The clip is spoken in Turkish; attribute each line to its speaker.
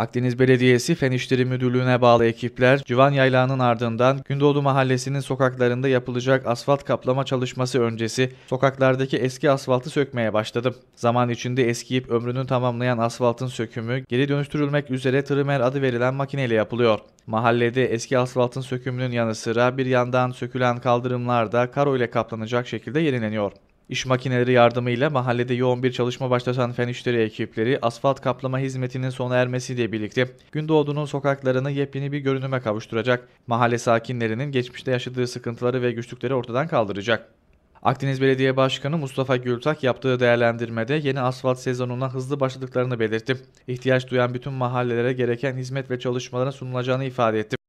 Speaker 1: Akdeniz Belediyesi Fen İşleri Müdürlüğü'ne bağlı ekipler, Civan Yaylağı'nın ardından Gündoğdu Mahallesi'nin sokaklarında yapılacak asfalt kaplama çalışması öncesi sokaklardaki eski asfaltı sökmeye başladı. Zaman içinde eskiyip ömrünü tamamlayan asfaltın sökümü geri dönüştürülmek üzere tırmer adı verilen makineyle yapılıyor. Mahallede eski asfaltın sökümünün yanı sıra bir yandan sökülen kaldırımlar da karo ile kaplanacak şekilde yenileniyor. İş makineleri yardımıyla mahallede yoğun bir çalışma başlatan fen işleri ekipleri asfalt kaplama hizmetinin sona ermesiyle birlikte Gündoğdu'nun sokaklarını yepyeni bir görünüme kavuşturacak. Mahalle sakinlerinin geçmişte yaşadığı sıkıntıları ve güçlükleri ortadan kaldıracak. Akdeniz Belediye Başkanı Mustafa Gültak yaptığı değerlendirmede yeni asfalt sezonuna hızlı başladıklarını belirtti. İhtiyaç duyan bütün mahallelere gereken hizmet ve çalışmaların sunulacağını ifade etti.